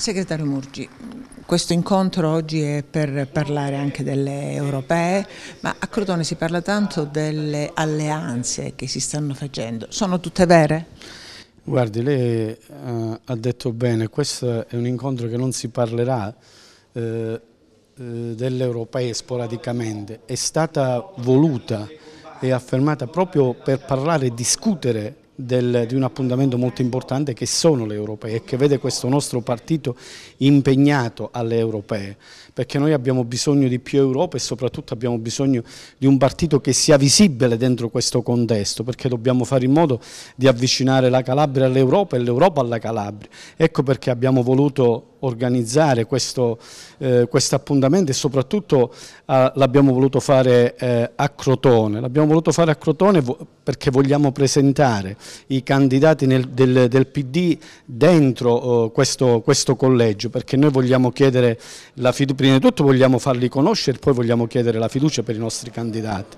Segretario Murgi, questo incontro oggi è per parlare anche delle europee, ma a Crotone si parla tanto delle alleanze che si stanno facendo. Sono tutte vere? Guardi, lei uh, ha detto bene, questo è un incontro che non si parlerà uh, eh, uh, eh, delle europee sporadicamente, è stata voluta e affermata proprio per parlare e discutere del, di un appuntamento molto importante che sono le europee e che vede questo nostro partito impegnato alle europee, perché noi abbiamo bisogno di più Europa e soprattutto abbiamo bisogno di un partito che sia visibile dentro questo contesto, perché dobbiamo fare in modo di avvicinare la Calabria all'Europa e l'Europa alla Calabria. Ecco perché abbiamo voluto organizzare questo, eh, quest appuntamento e soprattutto eh, l'abbiamo voluto fare eh, a Crotone. L'abbiamo voluto fare a Crotone vo perché vogliamo presentare i candidati nel, del, del, PD dentro oh, questo, questo, collegio, perché noi vogliamo chiedere la fiducia, prima di tutto vogliamo farli conoscere, e poi vogliamo chiedere la fiducia per i nostri candidati.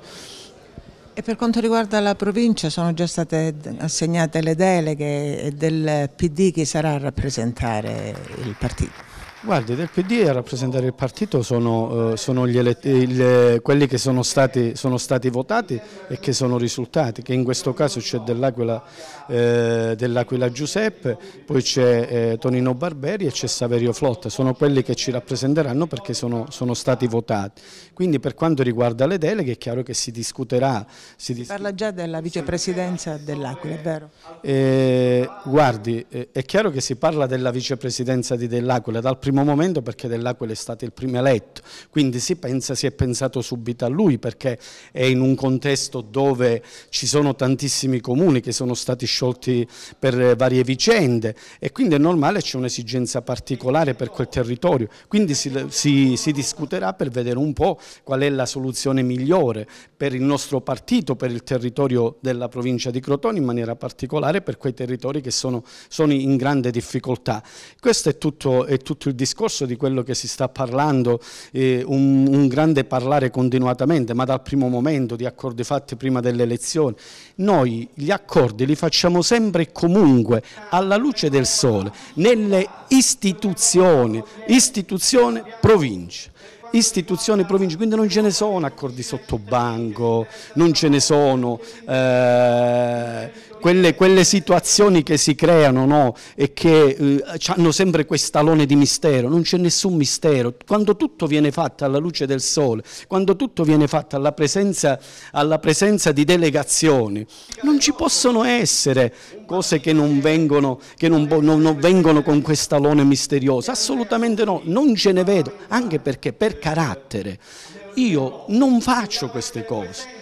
E per quanto riguarda la provincia sono già state assegnate le deleghe del PD che sarà a rappresentare il partito. Guardi, del PD a rappresentare il partito sono, eh, sono il, quelli che sono stati, sono stati, votati e che sono risultati, che in questo caso c'è dell'Aquila eh, dell Giuseppe, poi c'è eh, Tonino Barberi e c'è Saverio Flotta, sono quelli che ci rappresenteranno perché sono, sono, stati votati. Quindi per quanto riguarda le deleghe è chiaro che si discuterà. Si disc... Parla già della vicepresidenza dell'Aquila, è vero? Eh, guardi, eh, è chiaro che si parla della vicepresidenza di dell'Aquila dal primo primo momento perché Dell'Aquila è stato il primo eletto, quindi si, pensa, si è pensato subito a lui perché è in un contesto dove ci sono tantissimi comuni che sono stati sciolti per eh, varie vicende e quindi è normale c'è un'esigenza particolare per quel territorio, quindi si, si, si discuterà per vedere un po' qual è la soluzione migliore per il nostro partito, per il territorio della provincia di Crotone, in maniera particolare per quei territori che sono, sono in grande difficoltà. Questo è tutto, è tutto il discorso di quello che si sta parlando, eh, un, un, grande parlare continuatamente, ma dal primo momento di accordi fatti prima delle elezioni. Noi gli accordi li facciamo sempre e comunque alla luce del sole, nelle istituzioni, istituzione provincia istituzioni e quindi non ce ne sono accordi sottobanco, non ce ne sono eh, quelle, quelle, situazioni che si creano no? e che eh, hanno sempre quest'alone di mistero, non c'è nessun mistero. Quando tutto viene fatto alla luce del sole, quando tutto viene fatto alla presenza, alla presenza di delegazioni, non ci possono essere cose che non vengono, che non, non, non vengono con quest'alone misterioso, assolutamente no, non ce ne vedo, anche perché per carattere io non faccio queste cose.